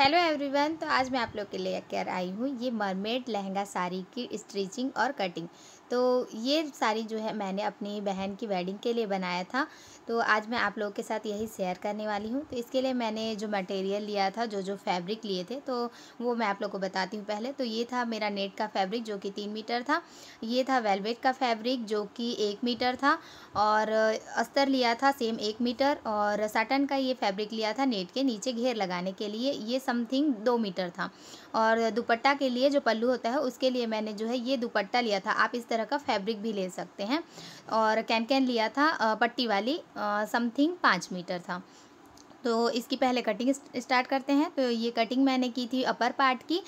hello everyone तो आज मैं आप लोग के लिए कर आई हूँ ये मरमेड लहंगा साड़ी की स्ट्रीचिंग और कटिंग तो ये साड़ी जो है मैंने अपनी बहन की वेडिंग के लिए बनाया था तो आज मैं आप लोगों के साथ यही शेयर करने वाली हूँ तो इसके लिए मैंने जो मटेरियल लिया था जो जो फैब्रिक लिए थे तो वो मैं आप लोग को बताती हूँ पहले तो ये था मेरा नेट का फैब्रिक जो कि तीन मीटर था ये था वेलवेट का फैब्रिक जो कि एक मीटर था और अस्तर लिया था सेम एक मीटर और साटन का ये फैब्रिक लिया था नेट के नीचे घेर लगाने के लिए ये समथिंग दो मीटर था और दुपट्टा के लिए जो पल्लू होता है उसके लिए मैंने जो है ये दुपट्टा लिया था आप इस तरह का फैब्रिक भी ले सकते हैं और कैन कैन लिया था पट्टी वाली समथिंग पाँच मीटर था तो इसकी पहले कटिंग स्टार्ट करते हैं तो ये कटिंग मैंने की थी अपर पार्ट की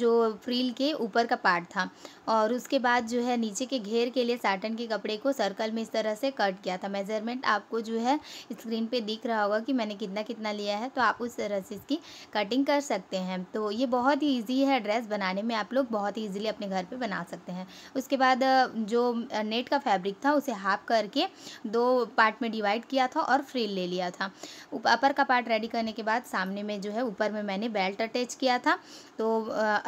जो फ्रील के ऊपर का पार्ट था और उसके बाद जो है नीचे के घेर के लिए साटन के कपड़े को सर्कल में इस तरह से कट किया था मेज़रमेंट आपको जो है स्क्रीन पे दिख रहा होगा कि मैंने कितना कितना लिया है तो आप उस तरह से इसकी कटिंग कर सकते हैं तो ये बहुत ही ईजी है ड्रेस बनाने में आप लोग बहुत ही ईजिली अपने घर पर बना सकते हैं उसके बाद जो नेट का फैब्रिक था उसे हाफ करके दो पार्ट में डिवाइड किया था और फ्रील ले लिया था अपर का का पार्ट रेडी करने के बाद सामने में जो है ऊपर में मैंने बेल्ट अटैच किया था तो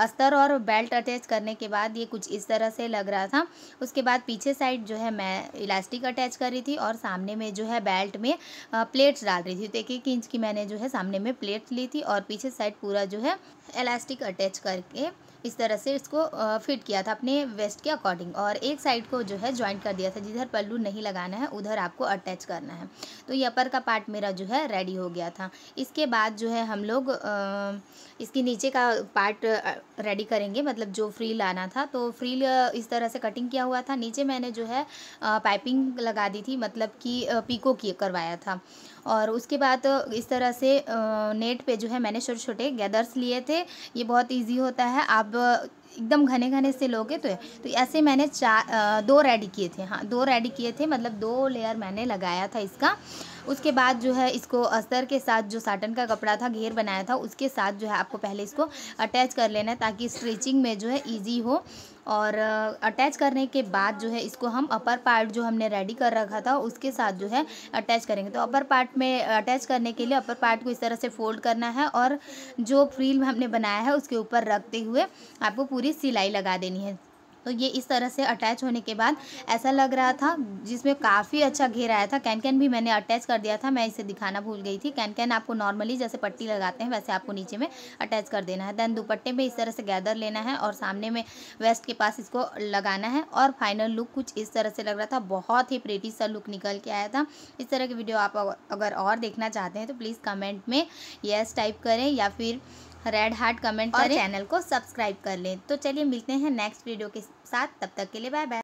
अस्तर और बेल्ट अटैच करने के बाद ये कुछ इस तरह से लग रहा था उसके बाद पीछे साइड जो है मैं इलास्टिक अटैच कर रही थी और सामने में जो है बेल्ट में प्लेट्स डाल रही थी तो एक एक इंच की मैंने जो है सामने में प्लेट ली थी और पीछे साइड पूरा जो है इलास्टिक अटैच करके इस तरह से इसको फिट किया था अपने वेस्ट के अकॉर्डिंग और एक साइड को जो है ज्वाइंट कर दिया था जिधर पल्लू नहीं लगाना है उधर आपको अटैच करना है तो ये अपर का पार्ट मेरा जो है रेडी हो गया दिया था इसके बाद जो है हम लोग इसके नीचे का पार्ट रेडी करेंगे मतलब जो फ्रील आना था तो फ्रील इस तरह से कटिंग किया हुआ था नीचे मैंने जो है पाइपिंग लगा दी थी मतलब कि पीको की करवाया था और उसके बाद इस तरह से नेट पे जो है मैंने छोटे छोटे गैदर्स लिए थे ये बहुत इजी होता है आप एकदम घने घने से लोगे तो तो ऐसे मैंने चार दो रेडी किए थे हाँ दो रेडी किए थे मतलब दो लेयर मैंने लगाया था इसका उसके बाद जो है इसको अस्तर के साथ जो साटन का कपड़ा था घेर बनाया था उसके साथ जो है आपको पहले इसको अटैच कर लेना है ताकि स्ट्रीचिंग में जो है ईजी हो और अटैच करने के बाद जो है इसको हम अपर पार्ट जो हमने रेडी कर रखा था उसके साथ जो है अटैच करेंगे तो अपर पार्ट में अटैच करने के लिए अपर पार्ट को इस तरह से फोल्ड करना है और जो फ्रील हमने बनाया है उसके ऊपर रखते हुए आपको पूरी सिलाई लगा देनी है तो ये इस तरह से अटैच होने के बाद ऐसा लग रहा था जिसमें काफ़ी अच्छा घेर आया था कैन कैन भी मैंने अटैच कर दिया था मैं इसे दिखाना भूल गई थी कैन कैन आपको नॉर्मली जैसे पट्टी लगाते हैं वैसे आपको नीचे में अटैच कर देना है देन दुपट्टे में इस तरह से गैदर लेना है और सामने में वेस्ट के पास इसको लगाना है और फाइनल लुक कुछ इस तरह से लग रहा था बहुत ही प्रेटी सा लुक निकल के आया था इस तरह की वीडियो आप अगर और देखना चाहते हैं तो प्लीज़ कमेंट में येस टाइप करें या फिर रेड हार्ट कमेंट और चैनल को सब्सक्राइब कर लें तो चलिए मिलते हैं नेक्स्ट वीडियो के साथ तब तक के लिए बाय बाय